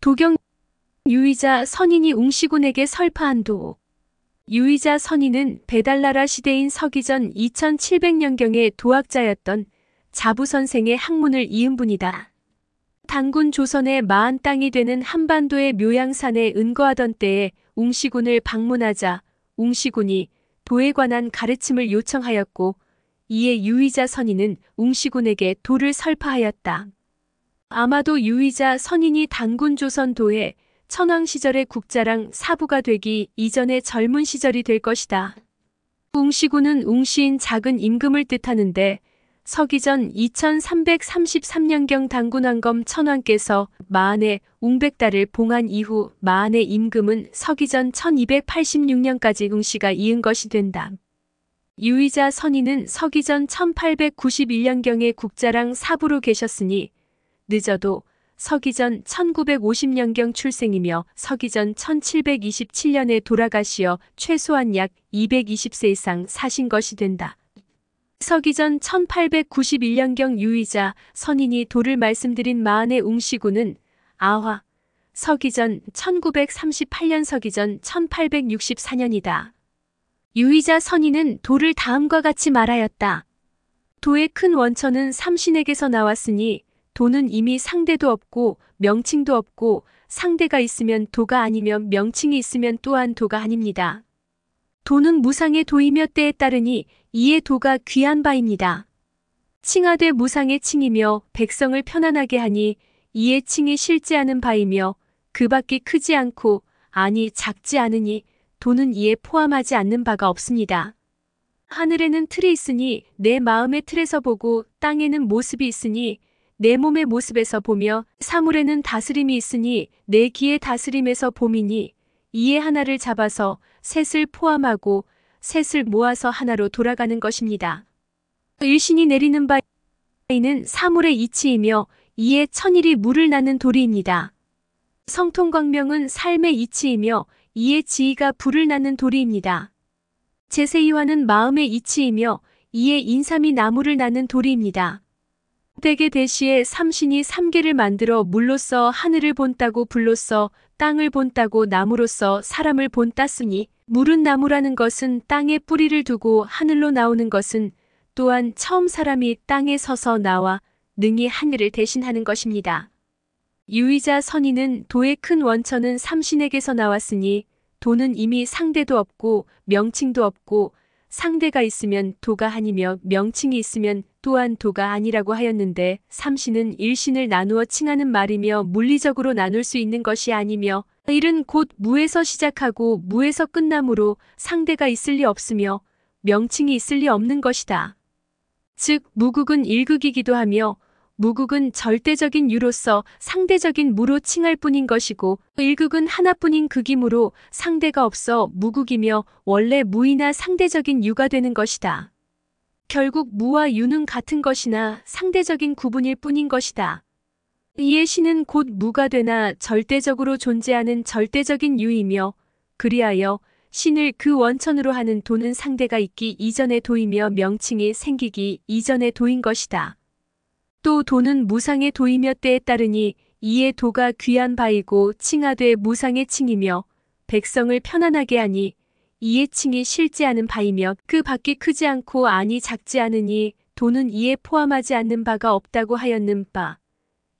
도경 유이자 선인이 웅시군에게 설파한도. 유이자 선인은 베달나라 시대인 서기전 2700년경에 도학자였던 자부 선생의 학문을 이은 분이다. 당군 조선의 마한 땅이 되는 한반도의 묘양산에 은거하던 때에 웅시군을 방문하자 웅시군이 도에 관한 가르침을 요청하였고 이에 유이자 선인은 웅시군에게 도를 설파하였다. 아마도 유이자 선인이 단군 조선도에 천황 시절의 국자랑 사부가 되기 이전의 젊은 시절이 될 것이다. 웅시군은 웅시인 작은 임금을 뜻하는데 서기전 2333년경 당군왕검 천왕께서 마안의 웅백달을 봉한 이후 마안의 임금은 서기전 1286년까지 웅씨가 이은 것이 된다. 유이자 선인은 서기전 1891년경에 국자랑 사부로 계셨으니 늦어도 서기전 1950년경 출생이며 서기전 1727년에 돌아가시어 최소한 약 220세 이상 사신 것이 된다. 서기전 1891년경 유의자 선인이 도를 말씀드린 마안의 웅시군은 아화 서기전 1938년 서기전 1864년이다. 유의자 선인은 도를 다음과 같이 말하였다. 도의 큰 원천은 삼신에게서 나왔으니 도는 이미 상대도 없고 명칭도 없고 상대가 있으면 도가 아니면 명칭이 있으면 또한 도가 아닙니다. 도는 무상의 도이며 때에 따르니 이에 도가 귀한 바입니다. 칭하되 무상의 칭이며 백성을 편안하게 하니 이에 칭이 실지하는 바이며 그 밖에 크지 않고 아니 작지 않으니 도는 이에 포함하지 않는 바가 없습니다. 하늘에는 틀이 있으니 내 마음의 틀에서 보고 땅에는 모습이 있으니 내 몸의 모습에서 보며 사물에는 다스림이 있으니 내귀의 다스림에서 봄이니 이에 하나를 잡아서 셋을 포함하고 셋을 모아서 하나로 돌아가는 것입니다. 일신이 내리는 바에는 사물의 이치이며 이에 천일이 물을 나는 도리입니다. 성통광명은 삶의 이치이며 이에 지위가 불을 나는 도리입니다. 제세이화는 마음의 이치이며 이에 인삼이 나무를 나는 도리입니다. 대개 대시에 삼신이 삼계를 만들어 물로써 하늘을 본다고 불로써 땅을 본다고 나무로써 사람을 본땄으니 물은 나무라는 것은 땅에 뿌리를 두고 하늘로 나오는 것은 또한 처음 사람이 땅에 서서 나와 능히 하늘을 대신하는 것입니다. 유이자 선인은 도의 큰 원천은 삼신에게서 나왔으니 도는 이미 상대도 없고 명칭도 없고 상대가 있으면 도가 아니며 명칭이 있으면 또한 도가 아니라고 하였는데 삼신은 일신을 나누어 칭하는 말이며 물리적으로 나눌 수 있는 것이 아니며 일은 곧 무에서 시작하고 무에서 끝나므로 상대가 있을 리 없으며 명칭이 있을 리 없는 것이다. 즉 무극은 일극이기도 하며 무국은 절대적인 유로서 상대적인 무로 칭할 뿐인 것이고 일국은 하나뿐인 극이므로 그 상대가 없어 무국이며 원래 무이나 상대적인 유가 되는 것이다. 결국 무와 유는 같은 것이나 상대적인 구분일 뿐인 것이다. 이에 신은 곧 무가 되나 절대적으로 존재하는 절대적인 유이며 그리하여 신을 그 원천으로 하는 도는 상대가 있기 이전의 도이며 명칭이 생기기 이전의 도인 것이다. 또 도는 무상의 도이며 때에 따르니 이에 도가 귀한 바이고 칭하되 무상의 칭이며 백성을 편안하게 하니 이에 칭이 실지 않은 바이며 그 밖에 크지 않고 아니 작지 않으니 도는 이에 포함하지 않는 바가 없다고 하였는 바.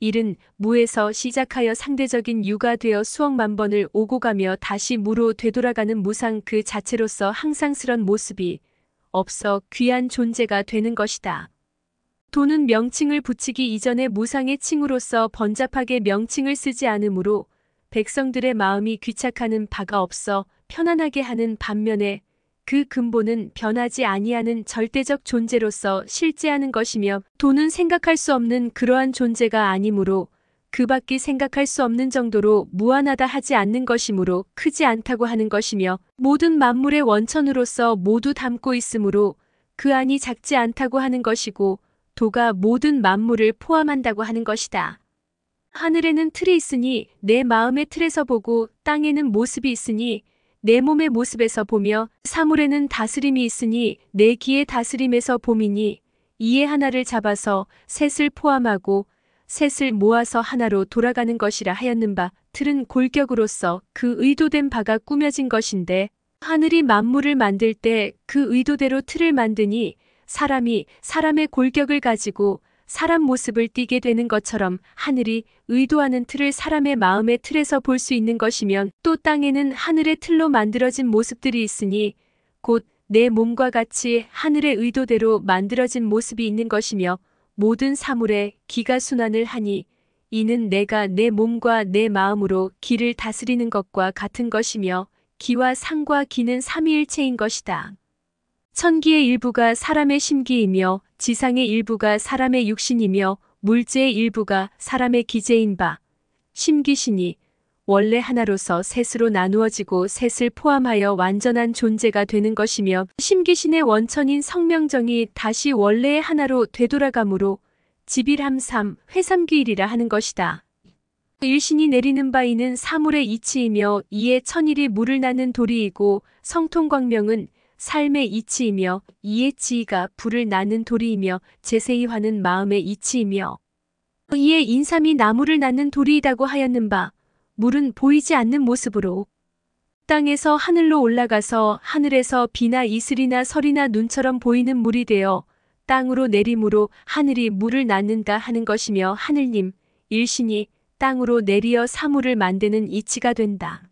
일은 무에서 시작하여 상대적인 유가 되어 수억만 번을 오고 가며 다시 무로 되돌아가는 무상 그 자체로서 항상스런 모습이 없어 귀한 존재가 되는 것이다. 돈은 명칭을 붙이기 이전에 무상의 칭으로서 번잡하게 명칭을 쓰지 않으므로 백성들의 마음이 귀착하는 바가 없어 편안하게 하는 반면에 그 근본은 변하지 아니하는 절대적 존재로서 실제하는 것이며 돈은 생각할 수 없는 그러한 존재가 아니므로 그 밖이 생각할 수 없는 정도로 무한하다 하지 않는 것이므로 크지 않다고 하는 것이며 모든 만물의 원천으로서 모두 담고 있으므로 그 안이 작지 않다고 하는 것이고 도가 모든 만물을 포함한다고 하는 것이다. 하늘에는 틀이 있으니 내 마음의 틀에서 보고 땅에는 모습이 있으니 내 몸의 모습에서 보며 사물에는 다스림이 있으니 내 귀의 다스림에서 봄이니 이에 하나를 잡아서 셋을 포함하고 셋을 모아서 하나로 돌아가는 것이라 하였는바 틀은 골격으로서 그 의도된 바가 꾸며진 것인데 하늘이 만물을 만들 때 그 의도대로 틀을 만드니 사람이 사람의 골격을 가지고 사람 모습을 띠게 되는 것처럼 하늘이 의도하는 틀을 사람의 마음의 틀에서 볼 수 있는 것이면 또 땅에는 하늘의 틀로 만들어진 모습들이 있으니 곧 내 몸과 같이 하늘의 의도대로 만들어진 모습이 있는 것이며 모든 사물에 기가 순환을 하니 이는 내가 내 몸과 내 마음으로 기를 다스리는 것과 같은 것이며 기와 상과 기는 삼위일체인 것이다. 천기의 일부가 사람의 심기이며 지상의 일부가 사람의 육신이며 물제의 일부가 사람의 기재인바 심기신이 원래 하나로서 셋으로 나누어지고 셋을 포함하여 완전한 존재가 되는 것이며 심기신의 원천인 성명정이 다시 원래의 하나로 되돌아가므로 집일함삼 회삼기일이라 하는 것이다. 일신이 내리는 바이는 사물의 이치이며 이에 천일이 물을 나는 도리이고 성통광명은 삶의 이치이며 이의 지위가 불을 나는 돌리이며 제세이 화는 마음의 이치이며 이에 인삼이 나무를 낳는돌리이다고 하였는 바 물은 보이지 않는 모습으로 땅에서 하늘로 올라가서 하늘에서 비나 이슬이나 설이나 눈처럼 보이는 물이 되어 땅으로 내림으로 하늘이 물을 낳는다 하는 것이며 하늘님 일신이 땅으로 내리어 사물을 만드는 이치가 된다.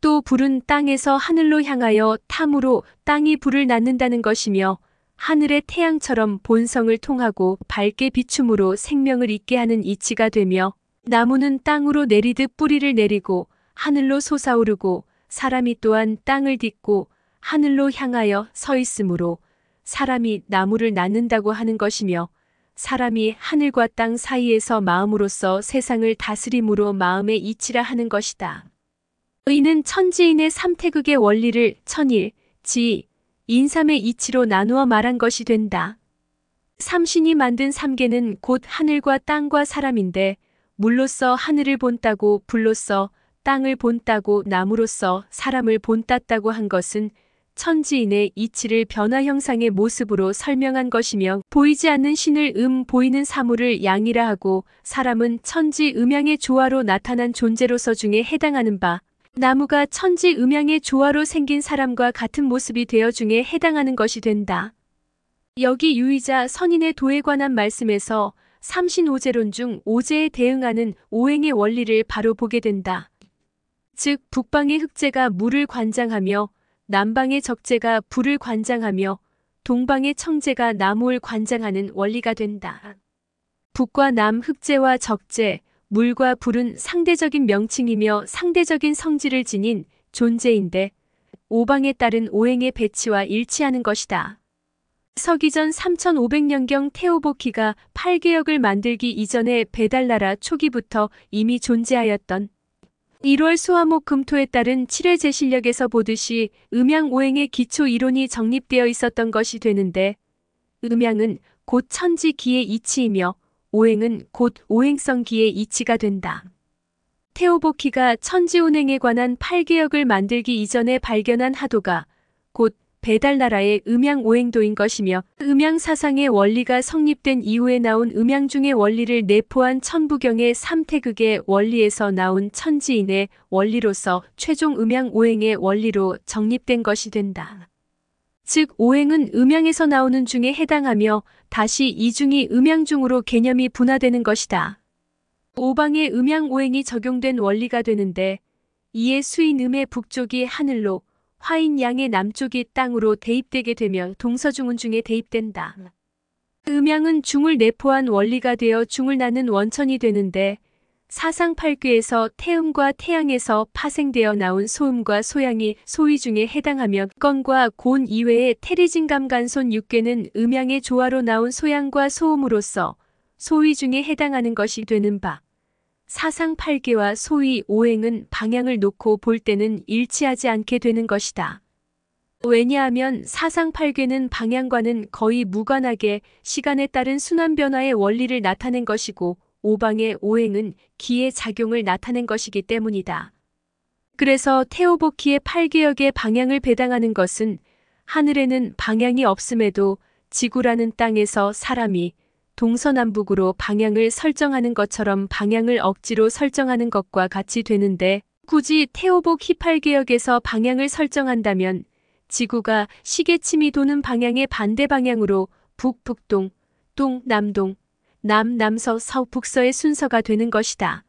또 불은 땅에서 하늘로 향하여 탐으로 땅이 불을 낳는다는 것이며 하늘의 태양처럼 본성을 통하고 밝게 비춤으로 생명을 잇게 하는 이치가 되며 나무는 땅으로 내리듯 뿌리를 내리고 하늘로 솟아오르고 사람이 또한 땅을 딛고 하늘로 향하여 서 있으므로 사람이 나무를 낳는다고 하는 것이며 사람이 하늘과 땅 사이에서 마음으로써 세상을 다스림으로 마음의 이치라 하는 것이다. 의는 천지인의 삼태극의 원리를 천일, 지, 인삼의 이치로 나누어 말한 것이 된다. 삼신이 만든 삼계는 곧 하늘과 땅과 사람인데 물로써 하늘을 본다고 불로써 땅을 본다고 나무로써 사람을 본땄다고 한 것은 천지인의 이치를 변화 형상의 모습으로 설명한 것이며 보이지 않는 신을 음 보이는 사물을 양이라 하고 사람은 천지 음양의 조화로 나타난 존재로서 중에 해당하는 바 나무가 천지 음양의 조화로 생긴 사람과 같은 모습이 되어 중에 해당하는 것이 된다. 여기 유의자 선인의 도에 관한 말씀에서 삼신오제론중오제에 대응하는 오행의 원리를 바로 보게 된다. 즉 북방의 흑제가 물을 관장하며 남방의 적제가 불을 관장하며 동방의 청제가 나무를 관장하는 원리가 된다. 북과 남흑제와적제 물과 불은 상대적인 명칭이며 상대적인 성질을 지닌 존재인데 오방에 따른 오행의 배치와 일치하는 것이다. 서기전 3500년경 테오보키가 팔개역을 만들기 이전에배달나라 초기부터 이미 존재하였던 1월 수화목 금토에 따른 7회 제실력에서 보듯이 음양오행의 기초 이론이 정립되어 있었던 것이 되는데 음양은 곧 천지기의 이치이며 오행은 곧 오행성기의 이치가 된다. 테오보키가 천지운행에 관한 8개역을 만들기 이전에 발견한 하도가 곧 배달나라의 음양오행도인 것이며 음양사상의 원리가 성립된 이후에 나온 음양 중의 원리를 내포한 천부경의 삼태극의 원리에서 나온 천지인의 원리로서 최종 음양오행의 원리로 정립된 것이 된다. 즉 오행은 음양에서 나오는 중에 해당하며 다시 이중이 음양중으로 개념이 분화되는 것이다. 오방의 음양 오행이 적용된 원리가 되는데 이에 수인음의 북쪽이 하늘로 화인양의 남쪽이 땅으로 대입되게 되며 동서중은 중에 대입된다. 음양은 중을 내포한 원리가 되어 중을 나는 원천이 되는데 사상 8괘에서 태음과 태양에서 파생되어 나온 소음과 소양이 소위 중에 해당하며 건과 곤이외에 테리진감 간손 6괘는 음양의 조화로 나온 소양과 소음으로서 소위 중에 해당하는 것이 되는 바. 사상 8개와 소위 5행은 방향을 놓고 볼 때는 일치하지 않게 되는 것이다. 왜냐하면 사상 8개는 방향과는 거의 무관하게 시간에 따른 순환 변화의 원리를 나타낸 것이고 오방의 오행은 기의 작용을 나타낸 것이기 때문이다. 그래서 태오보키의 8개역의 방향을 배당하는 것은 하늘에는 방향이 없음에도 지구라는 땅에서 사람이 동서남북으로 방향을 설정하는 것처럼 방향을 억지로 설정하는 것과 같이 되는데 굳이 태오복 히팔개혁에서 방향을 설정한다면 지구가 시계침이 도는 방향의 반대 방향으로 북북동, 동남동, 남, 남서, 서, 북서의 순서가 되는 것이다.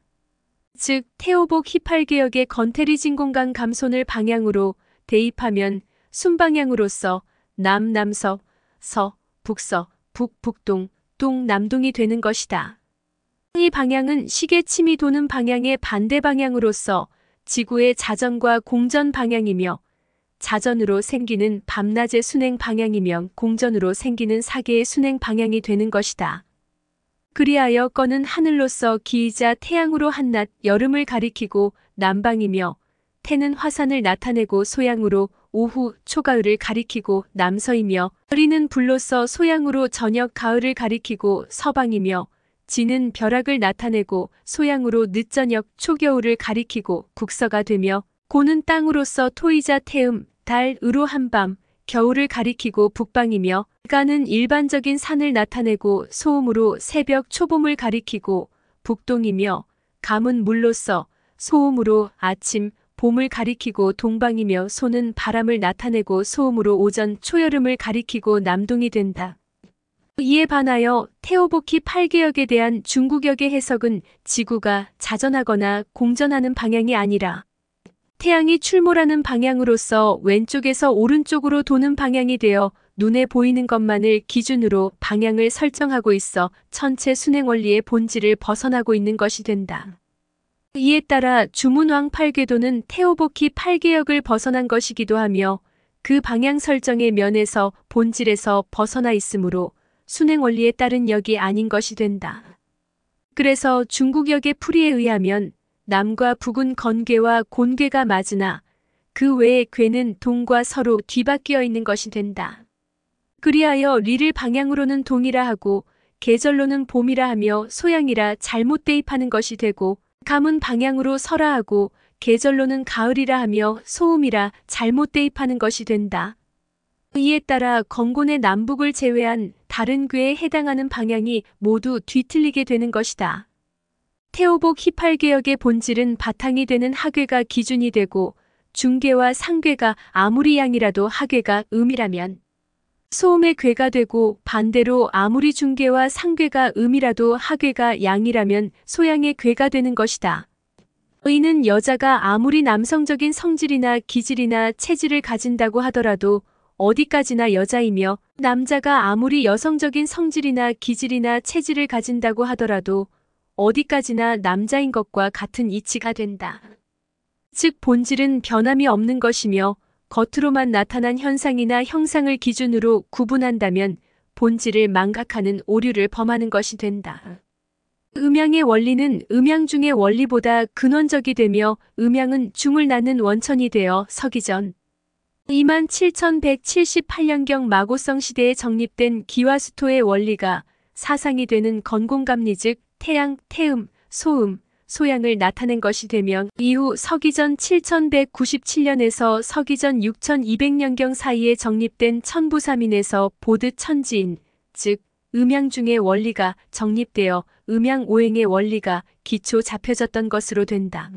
즉, 태오복 1 8개역의 건태리 진공강 감손을 방향으로 대입하면 순방향으로서 남, 남서, 서, 북서, 북, 북동, 동, 남동이 되는 것이다. 이 방향은 시계 침이 도는 방향의 반대 방향으로서 지구의 자전과 공전 방향이며 자전으로 생기는 밤낮의 순행 방향이며 공전으로 생기는 사계의 순행 방향이 되는 것이다. 그리하여 꺼는 하늘로서 기이자 태양으로 한낮 여름을 가리키고 남방이며 태는 화산을 나타내고 소양으로 오후 초가을을 가리키고 남서이며 서리는 불로서 소양으로 저녁 가을을 가리키고 서방이며 지는 벼락을 나타내고 소양으로 늦저녁 초겨울을 가리키고 국서가 되며 고는 땅으로서 토이자 태음 달으로 한밤 겨울을 가리키고 북방이며 가는 일반적인 산을 나타내고 소음으로 새벽 초봄을 가리키고 북동이며 감은 물로서 소음으로 아침 봄을 가리키고 동방이며 소는 바람을 나타내고 소음으로 오전 초여름을 가리키고 남동이 된다. 이에 반하여 테오보키 8개역에 대한 중국역의 해석은 지구가 자전하거나 공전하는 방향이 아니라 태양이 출몰하는 방향으로서 왼쪽에서 오른쪽으로 도는 방향이 되어 눈에 보이는 것만을 기준으로 방향을 설정하고 있어 천체 순행 원리의 본질을 벗어나고 있는 것이 된다. 이에 따라 주문왕 8궤도는 태오복키 8개역을 벗어난 것이기도 하며 그 방향 설정의 면에서 본질에서 벗어나 있으므로 순행 원리에 따른 역이 아닌 것이 된다. 그래서 중국역의 풀이에 의하면 남과 북은 건계와 곤계가 맞으나 그외에 괴는 동과 서로 뒤바뀌어 있는 것이 된다. 그리하여 리를 방향으로는 동이라 하고 계절로는 봄이라 하며 소양이라 잘못 대입하는 것이 되고 감은 방향으로 서라 하고 계절로는 가을이라 하며 소음이라 잘못 대입하는 것이 된다. 이에 따라 건곤의 남북을 제외한 다른 괴에 해당하는 방향이 모두 뒤틀리게 되는 것이다. 태오복 히팔개혁의 본질은 바탕이 되는 학괴가 기준이 되고 중계와 상괴가 아무리 양이라도 학괴가 음이라면 소음의 괴가 되고 반대로 아무리 중계와 상괴가 음이라도 학괴가 양이라면 소양의 괴가 되는 것이다. 의는 여자가 아무리 남성적인 성질이나 기질이나 체질을 가진다고 하더라도 어디까지나 여자이며 남자가 아무리 여성적인 성질이나 기질이나 체질을 가진다고 하더라도 어디까지나 남자인 것과 같은 이치가 된다. 즉 본질은 변함이 없는 것이며 겉으로만 나타난 현상이나 형상을 기준으로 구분한다면 본질을 망각하는 오류를 범하는 것이 된다. 음양의 원리는 음양 중의 원리보다 근원적이 되며 음양은 중을 나는 원천이 되어 서기 전 27,178년경 마고성 시대에 정립된 기와수토의 원리가 사상이 되는 건공감리 즉 태양, 태음, 소음, 소양을 나타낸 것이 되면 이후 서기전 7197년에서 서기전 6200년경 사이에 정립된 천부사민에서 보드 천지인, 즉 음양중의 원리가 정립되어 음양오행의 원리가 기초 잡혀졌던 것으로 된다.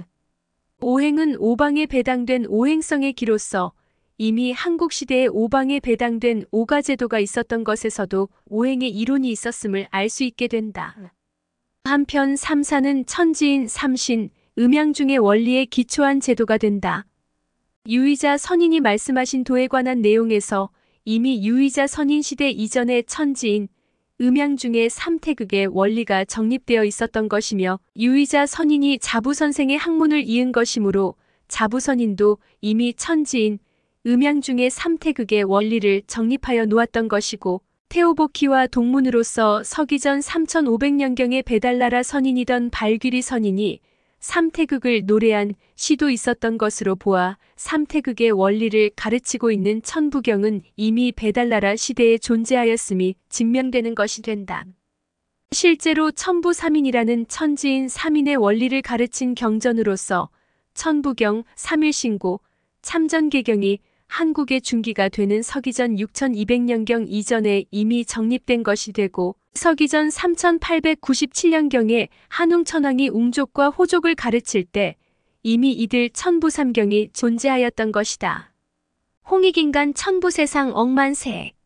오행은 오방에 배당된 오행성의 기로서 이미 한국시대의 오방에 배당된 오가제도가 있었던 것에서도 오행의 이론이 있었음을 알 수 있게 된다. 한편 삼사는 천지인 삼신, 음양중의 원리에 기초한 제도가 된다. 유이자 선인이 말씀하신 도에 관한 내용에서 이미 유이자 선인 시대 이전의 천지인, 음양중의 삼태극의 원리가 정립되어 있었던 것이며 유이자 선인이 자부선생의 학문을 이은 것이므로 자부선인도 이미 천지인, 음양중의 삼태극의 원리를 정립하여 놓았던 것이고 테오보키와 동문으로서 서기전 3500년경에 배달나라 선인이던 발귀리 선인이 삼태극을 노래한 시도 있었던 것으로 보아 삼태극의 원리를 가르치고 있는 천부경은 이미 배달나라 시대에 존재하였음이 증명되는 것이 된다. 실제로 천부삼인이라는 천지인 삼인의 원리를 가르친 경전으로서 천부경, 삼일신고, 참전개경이 한국의 중기가 되는 서기전 6200년경 이전에 이미 정립된 것이 되고 서기전 3897년경에 한웅천왕이 웅족과 호족을 가르칠 때 이미 이들 천부삼경이 존재하였던 것이다. 홍익인간 천부세상 억만색